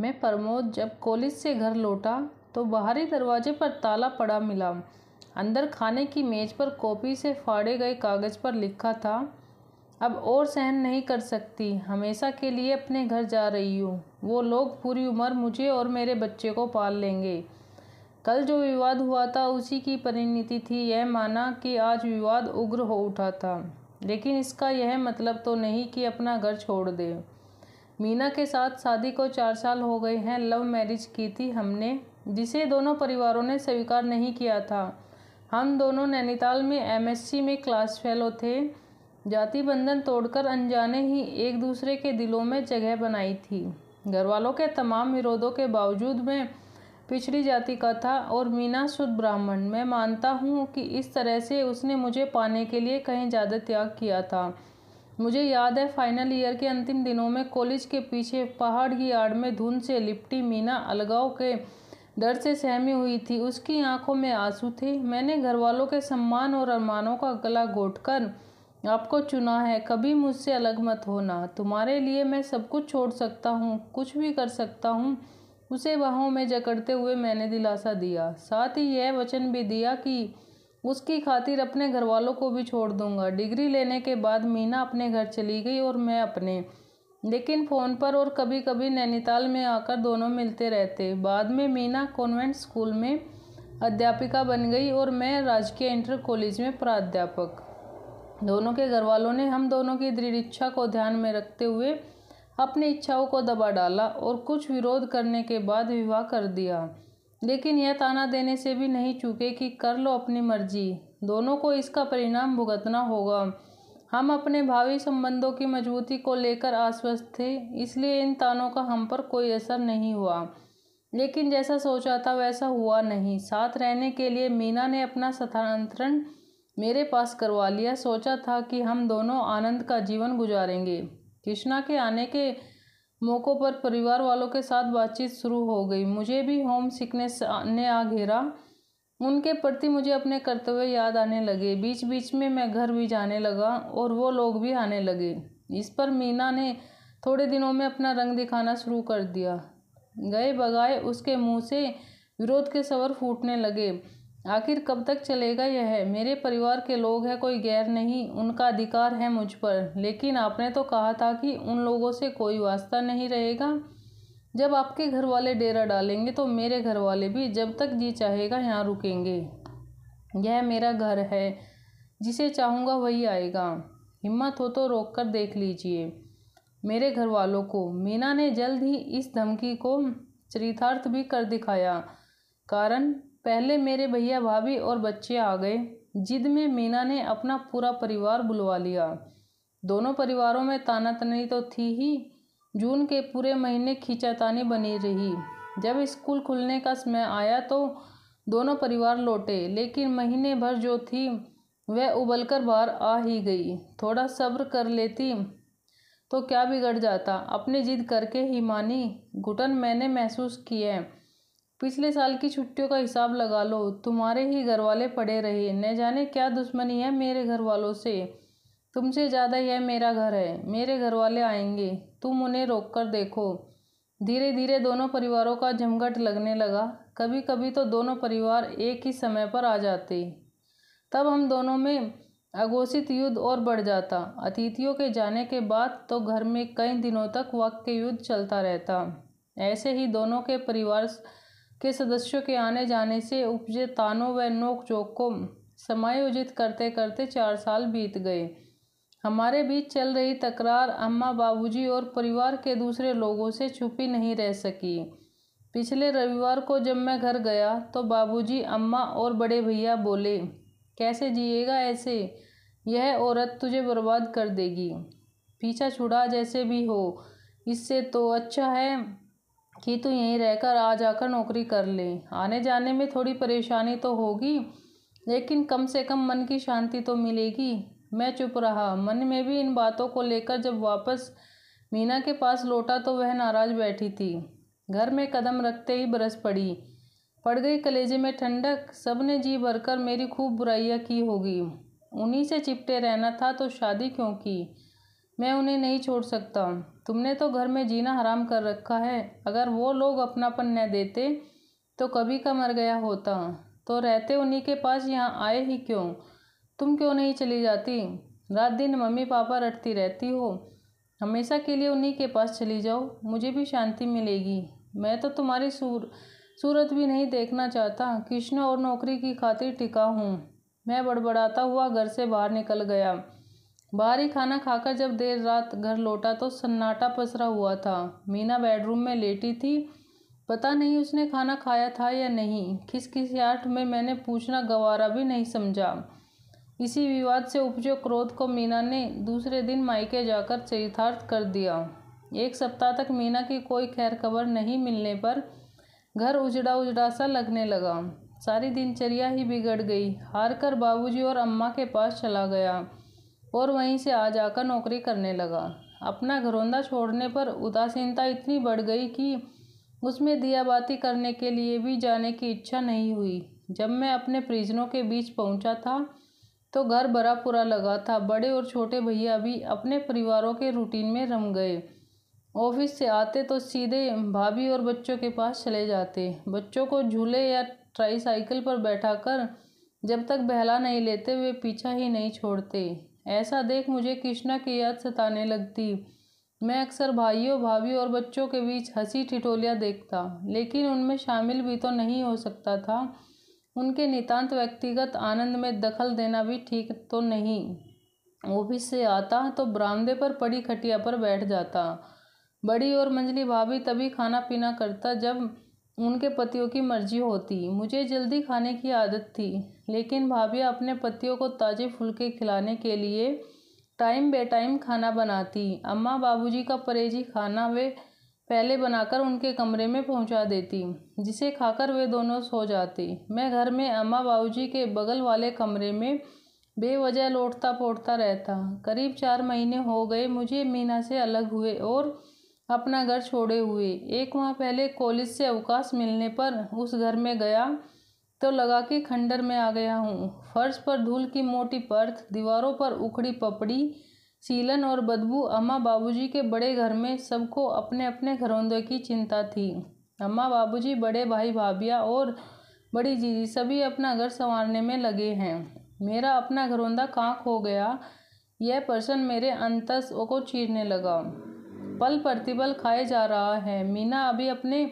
मैं प्रमोद जब कॉलेज से घर लौटा तो बाहरी दरवाजे पर ताला पड़ा मिला अंदर खाने की मेज़ पर कॉपी से फाड़े गए कागज़ पर लिखा था अब और सहन नहीं कर सकती हमेशा के लिए अपने घर जा रही हूँ वो लोग पूरी उम्र मुझे और मेरे बच्चे को पाल लेंगे कल जो विवाद हुआ था उसी की परिणति थी यह माना कि आज विवाद उग्र हो उठा था लेकिन इसका यह मतलब तो नहीं कि अपना घर छोड़ दे मीना के साथ शादी को चार साल हो गए हैं लव मैरिज की थी हमने जिसे दोनों परिवारों ने स्वीकार नहीं किया था हम दोनों नैनीताल में एमएससी में क्लास फेलो थे जाति बंधन तोड़कर अनजाने ही एक दूसरे के दिलों में जगह बनाई थी घर वालों के तमाम विरोधों के बावजूद मैं पिछड़ी जाति का था और मीना शुद्ध ब्राह्मण मैं मानता हूँ कि इस तरह से उसने मुझे पाने के लिए कहीं ज़्यादा त्याग किया था मुझे याद है फाइनल ईयर के अंतिम दिनों में कॉलेज के पीछे पहाड़ की आड़ में धुंध से लिपटी मीना अलगाव के डर से सहमी हुई थी उसकी आंखों में आंसू थे मैंने घर वालों के सम्मान और अरमानों का गला घोट आपको चुना है कभी मुझसे अलग मत होना तुम्हारे लिए मैं सब कुछ छोड़ सकता हूँ कुछ भी कर सकता हूँ उसे बाहों में जकड़ते हुए मैंने दिलासा दिया साथ ही यह वचन भी दिया कि उसकी खातिर अपने घर वालों को भी छोड़ दूंगा डिग्री लेने के बाद मीना अपने घर चली गई और मैं अपने लेकिन फ़ोन पर और कभी कभी नैनीताल में आकर दोनों मिलते रहते बाद में मीना कॉन्वेंट स्कूल में अध्यापिका बन गई और मैं राजकीय इंटर कॉलेज में प्राध्यापक दोनों के घर वालों ने हम दोनों की दृढ़ इच्छा को ध्यान में रखते हुए अपनी इच्छाओं को दबा डाला और कुछ विरोध करने के बाद विवाह कर दिया लेकिन यह ताना देने से भी नहीं चूके कि कर लो अपनी मर्जी दोनों को इसका परिणाम भुगतना होगा हम अपने भावी संबंधों की मजबूती को लेकर आश्वस्त थे इसलिए इन तानों का हम पर कोई असर नहीं हुआ लेकिन जैसा सोचा था वैसा हुआ नहीं साथ रहने के लिए मीना ने अपना स्थानांतरण मेरे पास करवा लिया सोचा था कि हम दोनों आनंद का जीवन गुजारेंगे कृष्णा के आने के मौक़ों पर परिवार वालों के साथ बातचीत शुरू हो गई मुझे भी होम सिकनेस ने आ घेरा उनके प्रति मुझे अपने कर्तव्य याद आने लगे बीच बीच में मैं घर भी जाने लगा और वो लोग भी आने लगे इस पर मीना ने थोड़े दिनों में अपना रंग दिखाना शुरू कर दिया गए बगाए उसके मुंह से विरोध के सवर फूटने लगे आखिर कब तक चलेगा यह मेरे परिवार के लोग हैं कोई गैर नहीं उनका अधिकार है मुझ पर लेकिन आपने तो कहा था कि उन लोगों से कोई वास्ता नहीं रहेगा जब आपके घर वाले डेरा डालेंगे तो मेरे घर वाले भी जब तक जी चाहेगा यहाँ रुकेंगे यह मेरा घर है जिसे चाहूँगा वही आएगा हिम्मत हो तो रोक कर देख लीजिए मेरे घर वालों को मीना ने जल्द ही इस धमकी को चरितार्थ भी कर दिखाया कारण पहले मेरे भैया भाभी और बच्चे आ गए जिद में मीना ने अपना पूरा परिवार बुलवा लिया दोनों परिवारों में तानातनी तो थी ही जून के पूरे महीने खींचातानी बनी रही जब स्कूल खुलने का समय आया तो दोनों परिवार लौटे लेकिन महीने भर जो थी वह उबलकर बाहर आ ही गई थोड़ा सब्र कर लेती तो क्या बिगड़ जाता अपनी जिद करके ही मानी घुटन मैंने महसूस की है पिछले साल की छुट्टियों का हिसाब लगा लो तुम्हारे ही घर वाले पड़े रहे न जाने क्या दुश्मनी है मेरे घर वालों से तुमसे ज़्यादा यह मेरा घर है मेरे घर वाले आएंगे तुम उन्हें रोक कर देखो धीरे धीरे दोनों परिवारों का जमघट लगने लगा कभी कभी तो दोनों परिवार एक ही समय पर आ जाते तब हम दोनों में अघोषित युद्ध और बढ़ जाता अतिथियों के जाने के बाद तो घर में कई दिनों तक वाक्य युद्ध चलता रहता ऐसे ही दोनों के परिवार के सदस्यों के आने जाने से उपजे तानों व नोक चोक को समायोजित करते करते चार साल बीत गए हमारे बीच चल रही तकरार अम्मा बाबूजी और परिवार के दूसरे लोगों से छुपी नहीं रह सकी पिछले रविवार को जब मैं घर गया तो बाबूजी अम्मा और बड़े भैया बोले कैसे जिएगा ऐसे यह औरत तुझे बर्बाद कर देगी पीछा छुड़ा जैसे भी हो इससे तो अच्छा है कि तू यहीं रहकर आ जाकर नौकरी कर ले आने जाने में थोड़ी परेशानी तो होगी लेकिन कम से कम मन की शांति तो मिलेगी मैं चुप रहा मन में भी इन बातों को लेकर जब वापस मीना के पास लौटा तो वह नाराज़ बैठी थी घर में कदम रखते ही बरस पड़ी पड़ गई कलेजे में ठंडक सब ने जी भरकर मेरी खूब बुराइयाँ की होगी उन्हीं से चिपटे रहना था तो शादी क्यों की मैं उन्हें नहीं छोड़ सकता तुमने तो घर में जीना हराम कर रखा है अगर वो लोग अपनापन न देते तो कभी का मर गया होता तो रहते उन्हीं के पास यहाँ आए ही क्यों तुम क्यों नहीं चली जाती रात दिन मम्मी पापा रटती रहती हो हमेशा के लिए उन्हीं के पास चली जाओ मुझे भी शांति मिलेगी मैं तो तुम्हारी सूर सूरत भी नहीं देखना चाहता कृष्ण और नौकरी की खातिर टिका हूँ मैं बड़बड़ाता हुआ घर से बाहर निकल गया बाहरी खाना खाकर जब देर रात घर लौटा तो सन्नाटा पसरा हुआ था मीना बेडरूम में लेटी थी पता नहीं उसने खाना खाया था या नहीं आठ में मैंने पूछना गवारा भी नहीं समझा इसी विवाद से उपजे क्रोध को मीना ने दूसरे दिन मायके जाकर चरितार्थ कर दिया एक सप्ताह तक मीना की कोई खैर खबर नहीं मिलने पर घर उजड़ा उजड़ा सा लगने लगा सारी दिनचर्या ही बिगड़ गई हार कर बाबूजी और अम्मा के पास चला गया और वहीं से आ जाकर नौकरी करने लगा अपना घरौंदा छोड़ने पर उदासीनता इतनी बढ़ गई कि उसमें दियाबाती करने के लिए भी जाने की इच्छा नहीं हुई जब मैं अपने परिजनों के बीच पहुंचा था तो घर बड़ा पूरा लगा था बड़े और छोटे भैया भी अपने परिवारों के रूटीन में रम गए ऑफिस से आते तो सीधे भाभी और बच्चों के पास चले जाते बच्चों को झूले या ट्राईसाइकिल पर पर बैठाकर जब तक बहला नहीं लेते वे पीछा ही नहीं छोड़ते ऐसा देख मुझे कृष्णा की याद सताने लगती मैं अक्सर भाइयों भाभी और बच्चों के बीच हंसी ठिठोलियाँ देखता लेकिन उनमें शामिल भी तो नहीं हो सकता था उनके नितांत व्यक्तिगत आनंद में दखल देना भी ठीक तो नहीं ऑफिस से आता तो बरामदे पर पड़ी खटिया पर बैठ जाता बड़ी और मंजली भाभी तभी खाना पीना करता जब उनके पतियों की मर्जी होती मुझे जल्दी खाने की आदत थी लेकिन भाभी अपने पतियों को ताज़े फुलके खिलाने के लिए टाइम बे टाइम खाना बनाती अम्मा बाबूजी का परेजी खाना वे पहले बनाकर उनके कमरे में पहुंचा देती जिसे खाकर वे दोनों सो जाते मैं घर में अम्मा बाबूजी के बगल वाले कमरे में बेवजह लौटता पोटता रहता करीब चार महीने हो गए मुझे मीना से अलग हुए और अपना घर छोड़े हुए एक माह पहले कॉलेज से अवकाश मिलने पर उस घर में गया तो लगा कि खंडर में आ गया हूँ फर्श पर धूल की मोटी पर्थ दीवारों पर उखड़ी पपड़ी सीलन और बदबू अम्मा बाबूजी के बड़े घर में सबको अपने अपने घरौंदे की चिंता थी अम्मा बाबूजी बड़े भाई भाभिया और बड़ी जीजी सभी अपना घर संवारने में लगे हैं मेरा अपना घरौंदा कांक हो गया यह पर्सन मेरे अंतस को चीरने लगा पल प्रतिबल खाए जा रहा है मीना अभी अपने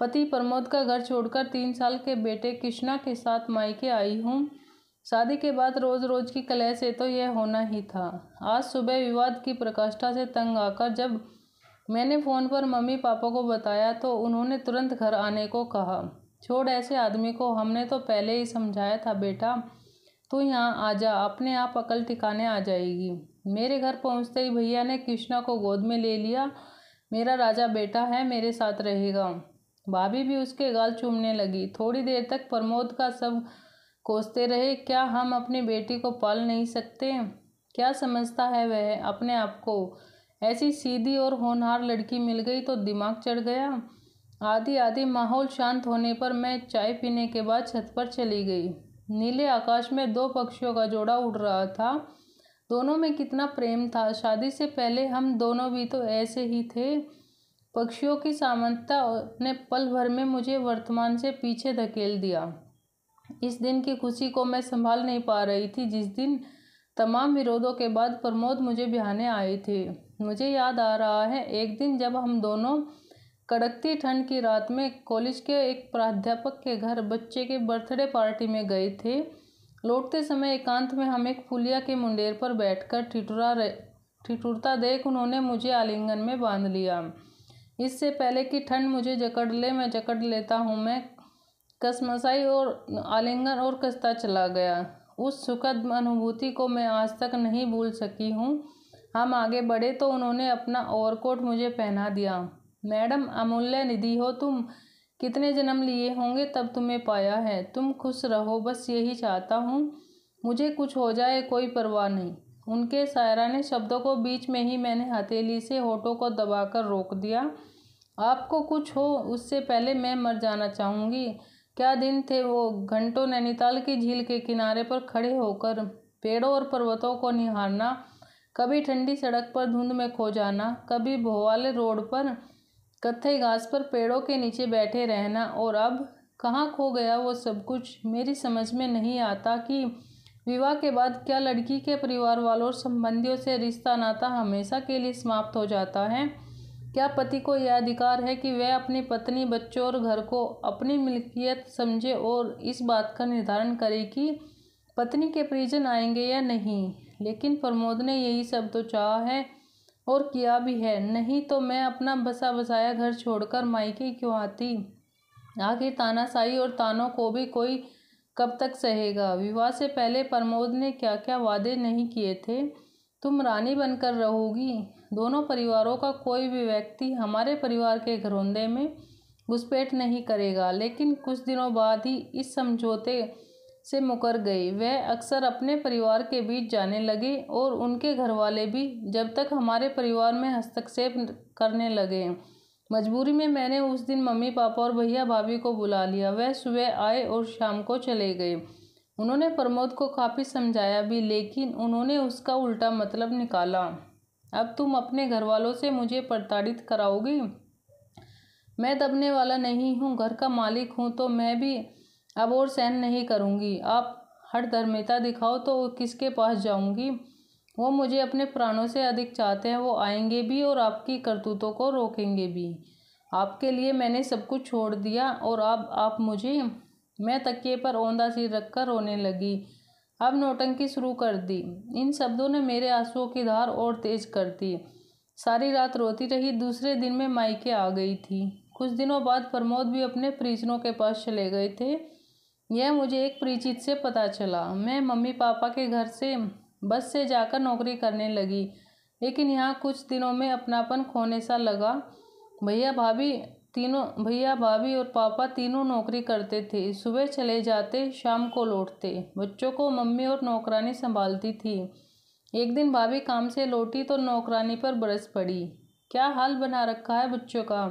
पति प्रमोद का घर छोड़कर तीन साल के बेटे कृष्णा के साथ मायके आई हूँ शादी के बाद रोज़ रोज़ की कलह से तो यह होना ही था आज सुबह विवाद की प्रकाष्ठा से तंग आकर जब मैंने फ़ोन पर मम्मी पापा को बताया तो उन्होंने तुरंत घर आने को कहा छोड़ ऐसे आदमी को हमने तो पहले ही समझाया था बेटा तू यहाँ आ जा अपने आप अकल ठिकाने आ जाएगी मेरे घर पहुंचते ही भैया ने कृष्णा को गोद में ले लिया मेरा राजा बेटा है मेरे साथ रहेगा भाभी भी उसके गाल चूमने लगी थोड़ी देर तक प्रमोद का सब कोसते रहे क्या हम अपनी बेटी को पाल नहीं सकते क्या समझता है वह अपने आप को ऐसी सीधी और होनहार लड़की मिल गई तो दिमाग चढ़ गया आधी आधी माहौल शांत होने पर मैं चाय पीने के बाद छत पर चली गई नीले आकाश में दो पक्षियों का जोड़ा उड़ रहा था दोनों में कितना प्रेम था शादी से पहले हम दोनों भी तो ऐसे ही थे पक्षियों की सामंतता ने पल भर में मुझे वर्तमान से पीछे धकेल दिया इस दिन की खुशी को मैं संभाल नहीं पा रही थी जिस दिन तमाम विरोधों के बाद प्रमोद मुझे बिहाने आए थे मुझे याद आ रहा है एक दिन जब हम दोनों कड़कती ठंड की रात में कॉलेज के एक प्राध्यापक के घर बच्चे के बर्थडे पार्टी में गए थे लौटते समय एकांत में हम एक फुलिया के मुंडेर पर बैठकर ठिठुरा ठिठुरता देख उन्होंने मुझे आलिंगन में बांध लिया इससे पहले कि ठंड मुझे जकड़ ले मैं जकड़ लेता हूँ मैं कसमसाई और आलिंगन और कसता चला गया उस सुखद अनुभूति को मैं आज तक नहीं भूल सकी हूँ हम आगे बढ़े तो उन्होंने अपना ओवरकोट मुझे पहना दिया मैडम अमूल्य निधि हो तुम कितने जन्म लिए होंगे तब तुम्हें पाया है तुम खुश रहो बस यही चाहता हूँ मुझे कुछ हो जाए कोई परवाह नहीं उनके सायरा ने शब्दों को बीच में ही मैंने हथेली से होठों को दबाकर रोक दिया आपको कुछ हो उससे पहले मैं मर जाना चाहूँगी क्या दिन थे वो घंटों नैनीताल की झील के किनारे पर खड़े होकर पेड़ों और पर्वतों को निहारना कभी ठंडी सड़क पर धुंध में खो जाना कभी भोवाले रोड पर कत्थई घास पर पेड़ों के नीचे बैठे रहना और अब कहाँ खो गया वो सब कुछ मेरी समझ में नहीं आता कि विवाह के बाद क्या लड़की के परिवार वालों और संबंधियों से रिश्ता नाता हमेशा के लिए समाप्त हो जाता है क्या पति को यह अधिकार है कि वह अपनी पत्नी बच्चों और घर को अपनी मिल्कियत समझे और इस बात का निर्धारण करे कि पत्नी के परिजन आएंगे या नहीं लेकिन प्रमोद ने यही सब तो चाहा है और किया भी है नहीं तो मैं अपना बसा बसाया घर छोड़कर मायके क्यों आती आखिर तानाशाही और तानों को भी कोई कब तक सहेगा विवाह से पहले प्रमोद ने क्या क्या वादे नहीं किए थे तुम रानी बनकर रहोगी दोनों परिवारों का कोई भी व्यक्ति हमारे परिवार के घरौंदे में घुसपैठ नहीं करेगा लेकिन कुछ दिनों बाद ही इस समझौते से मुकर गई वह अक्सर अपने परिवार के बीच जाने लगी और उनके घरवाले भी जब तक हमारे परिवार में हस्तक्षेप करने लगे मजबूरी में मैंने उस दिन मम्मी पापा और भैया भाभी को बुला लिया वह सुबह आए और शाम को चले गए उन्होंने प्रमोद को काफ़ी समझाया भी लेकिन उन्होंने उसका उल्टा मतलब निकाला अब तुम अपने घर वालों से मुझे प्रताड़ित कराओगी मैं दबने वाला नहीं हूँ घर का मालिक हूँ तो मैं भी अब और सहन नहीं करूँगी आप हर धर्मिता दिखाओ तो किसके पास जाऊँगी वो मुझे अपने प्राणों से अधिक चाहते हैं वो आएंगे भी और आपकी करतूतों को रोकेंगे भी आपके लिए मैंने सब कुछ छोड़ दिया और अब आप मुझे मैं तकिए पर ओंदा सिर कर रोने लगी अब नोटंकी शुरू कर दी इन शब्दों ने मेरे आंसुओं की धार और तेज कर दी सारी रात रोती रही दूसरे दिन में मायके आ गई थी कुछ दिनों बाद प्रमोद भी अपने परिजनों के पास चले गए थे यह मुझे एक परिचित से पता चला मैं मम्मी पापा के घर से बस से जाकर नौकरी करने लगी लेकिन यहाँ कुछ दिनों में अपनापन खोने सा लगा भैया भाभी तीनों भैया भाभी और पापा तीनों नौकरी करते थे सुबह चले जाते शाम को लौटते बच्चों को मम्मी और नौकरानी संभालती थी एक दिन भाभी काम से लौटी तो नौकरानी पर बरस पड़ी क्या हाल बना रखा है बच्चों का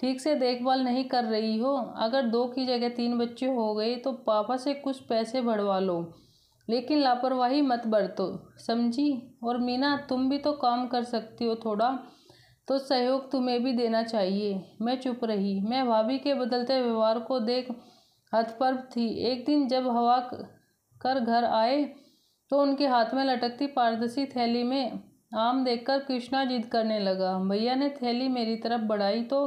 ठीक से देखभाल नहीं कर रही हो अगर दो की जगह तीन बच्चे हो गए तो पापा से कुछ पैसे बढ़वा लो लेकिन लापरवाही मत बरतो समझी और मीना तुम भी तो काम कर सकती हो थोड़ा तो सहयोग तुम्हें भी देना चाहिए मैं चुप रही मैं भाभी के बदलते व्यवहार को देख हथपर्व थी एक दिन जब हवा कर घर आए तो उनके हाथ में लटकती पारदर्शी थैली में आम देखकर कृष्णा जिद करने लगा भैया ने थैली मेरी तरफ बढ़ाई तो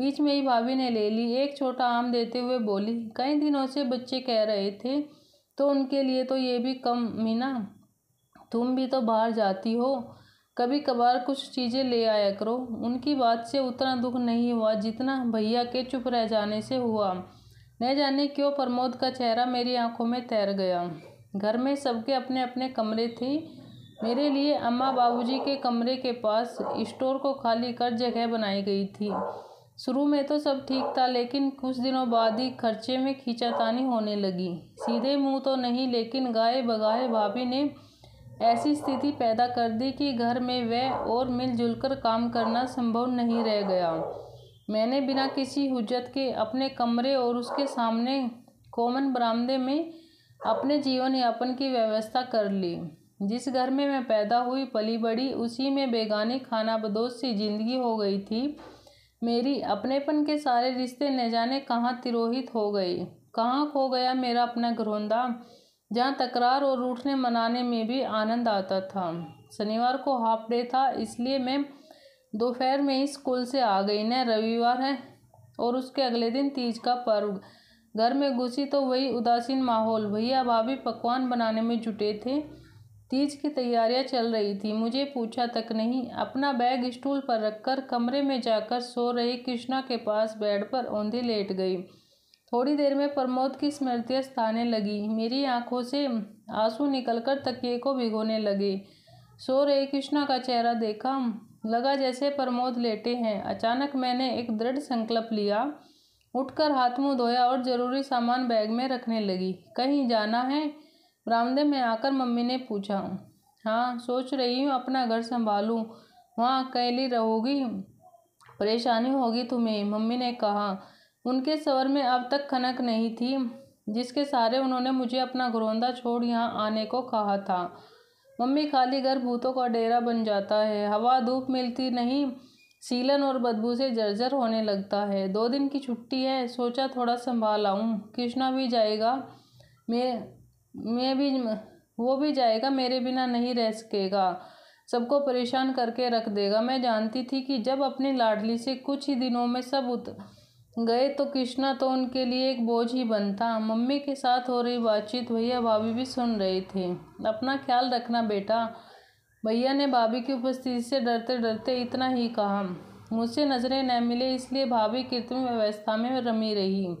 बीच में ही भाभी ने ले ली एक छोटा आम देते हुए बोली कई दिनों से बच्चे कह रहे थे तो उनके लिए तो ये भी कम मीना तुम भी तो बाहर जाती हो कभी कभार कुछ चीज़ें ले आया करो उनकी बात से उतना दुख नहीं हुआ जितना भैया के चुप रह जाने से हुआ न जाने क्यों प्रमोद का चेहरा मेरी आंखों में तैर गया घर में सबके अपने अपने कमरे थे मेरे लिए अम्मा बाबूजी के कमरे के पास स्टोर को खाली कर जगह बनाई गई थी शुरू में तो सब ठीक था लेकिन कुछ दिनों बाद ही खर्चे में खींचातानी होने लगी सीधे मुंह तो नहीं लेकिन गाये बगाए भाभी ने ऐसी स्थिति पैदा कर दी कि घर में वह और मिलजुल कर काम करना संभव नहीं रह गया मैंने बिना किसी हुजत के अपने कमरे और उसके सामने कॉमन बरामदे में अपने जीवन यापन की व्यवस्था कर ली जिस घर में मैं पैदा हुई पली बड़ी उसी में बेगानी खाना बदोश सी जिंदगी हो गई थी मेरी अपनेपन के सारे रिश्ते न जाने कहाँ तिरोहित हो गए कहाँ खो गया मेरा अपना घरोंदा जहाँ तकरार और रूठने मनाने में भी आनंद आता था शनिवार को हाफ डे था इसलिए मैं दोपहर में ही स्कूल से आ गई न रविवार है और उसके अगले दिन तीज का पर्व घर में घुसी तो वही उदासीन माहौल भैया भाभी पकवान बनाने में जुटे थे तीज की तैयारियां चल रही थी मुझे पूछा तक नहीं अपना बैग स्टूल पर रखकर कमरे में जाकर सो रही कृष्णा के पास बेड पर औंधी लेट गई थोड़ी देर में प्रमोद की स्मृतियाँ स्थाने लगी मेरी आंखों से आंसू निकलकर तकिए को भिगोने लगे सो रही कृष्णा का चेहरा देखा लगा जैसे प्रमोद लेटे हैं अचानक मैंने एक दृढ़ संकल्प लिया उठकर हाथ मुंह धोया और ज़रूरी सामान बैग में रखने लगी कहीं जाना है बरामदे में आकर मम्मी ने पूछा हाँ सोच रही हूँ अपना घर संभालूँ वहाँ अकेली रहोगी परेशानी होगी तुम्हें मम्मी ने कहा उनके स्वर में अब तक खनक नहीं थी जिसके सहारे उन्होंने मुझे अपना घरौंदा छोड़ यहाँ आने को कहा था मम्मी खाली घर भूतों का डेरा बन जाता है हवा धूप मिलती नहीं सीलन और बदबू से जर्जर होने लगता है दो दिन की छुट्टी है सोचा थोड़ा संभाल आऊँ कृष्णा भी जाएगा मैं मैं भी वो भी जाएगा मेरे बिना नहीं रह सकेगा सबको परेशान करके रख देगा मैं जानती थी कि जब अपनी लाडली से कुछ ही दिनों में सब उत गए तो कृष्णा तो उनके लिए एक बोझ ही बनता मम्मी के साथ हो रही बातचीत भैया भाभी भी सुन रहे थे अपना ख्याल रखना बेटा भैया ने भाभी की उपस्थिति से डरते डरते इतना ही कहा मुझसे नज़रें न मिले इसलिए भाभी कृत्रिम व्यवस्था में रमी रही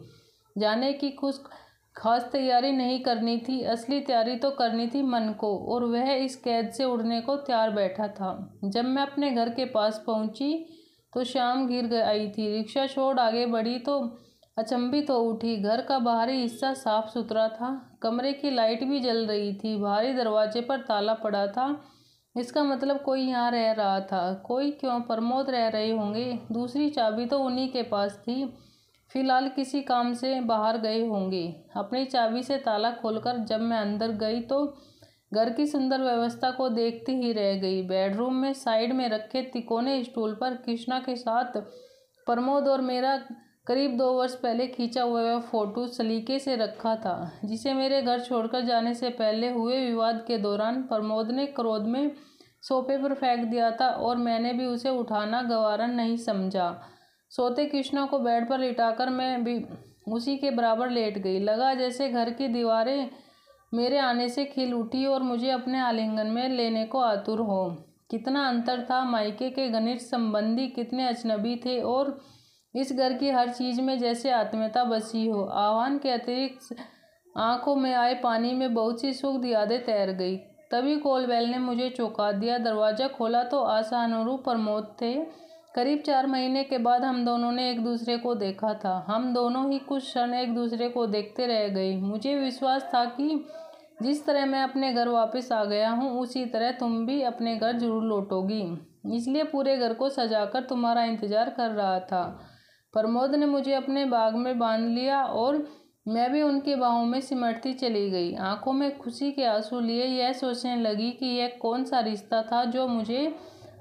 जाने की कुछ खास तैयारी नहीं करनी थी असली तैयारी तो करनी थी मन को और वह इस कैद से उड़ने को तैयार बैठा था जब मैं अपने घर के पास पहुंची तो शाम गिर आई थी रिक्शा छोड़ आगे बढ़ी तो अचंभित हो उठी घर का बाहरी हिस्सा साफ सुथरा था कमरे की लाइट भी जल रही थी बाहरी दरवाजे पर ताला पड़ा था इसका मतलब कोई यहाँ रह रहा था कोई क्यों प्रमोद रह रहे होंगे दूसरी चाबी तो उन्हीं के पास थी फिलहाल किसी काम से बाहर गए होंगे अपनी चाबी से ताला खोलकर जब मैं अंदर गई तो घर की सुंदर व्यवस्था को देखती ही रह गई बेडरूम में साइड में रखे तिकोने स्टूल पर कृष्णा के साथ प्रमोद और मेरा करीब दो वर्ष पहले खींचा हुआ वह फ़ोटो सलीके से रखा था जिसे मेरे घर छोड़कर जाने से पहले हुए विवाद के दौरान प्रमोद ने क्रोध में सोफे पर फेंक दिया था और मैंने भी उसे उठाना गवारा नहीं समझा सोते कृष्णा को बेड पर लिटाकर मैं भी उसी के बराबर लेट गई लगा जैसे घर की दीवारें मेरे आने से खिल उठी और मुझे अपने आलिंगन में लेने को आतुर हो कितना अंतर था मायके के घनिष्ठ संबंधी कितने अजनबी थे और इस घर की हर चीज़ में जैसे आत्मीयता बसी हो आह्वान के अतिरिक्त आंखों में आए पानी में बहुत सी सुख यादें तैर गई तभी कोलवेल ने मुझे चौंका दिया दरवाज़ा खोला तो आसानुरूप अनुरूप प्रमोद थे करीब चार महीने के बाद हम दोनों ने एक दूसरे को देखा था हम दोनों ही कुछ क्षण एक दूसरे को देखते रह गए मुझे विश्वास था कि जिस तरह मैं अपने घर वापस आ गया हूँ उसी तरह तुम भी अपने घर जरूर लौटोगी इसलिए पूरे घर को सजाकर तुम्हारा इंतज़ार कर रहा था प्रमोद ने मुझे अपने बाग में बांध लिया और मैं भी उनके बाहों में सिमटती चली गई आंखों में खुशी के आंसू लिए यह सोचने लगी कि यह कौन सा रिश्ता था जो मुझे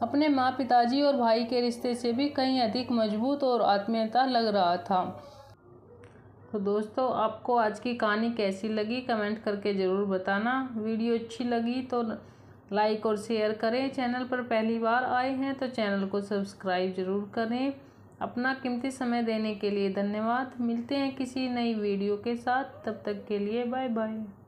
अपने माँ पिताजी और भाई के रिश्ते से भी कहीं अधिक मजबूत और आत्मीयता लग रहा था तो दोस्तों आपको आज की कहानी कैसी लगी कमेंट करके ज़रूर बताना वीडियो अच्छी लगी तो लाइक और शेयर करें चैनल पर पहली बार आए हैं तो चैनल को सब्सक्राइब ज़रूर करें अपना कीमती समय देने के लिए धन्यवाद मिलते हैं किसी नई वीडियो के साथ तब तक के लिए बाय बाय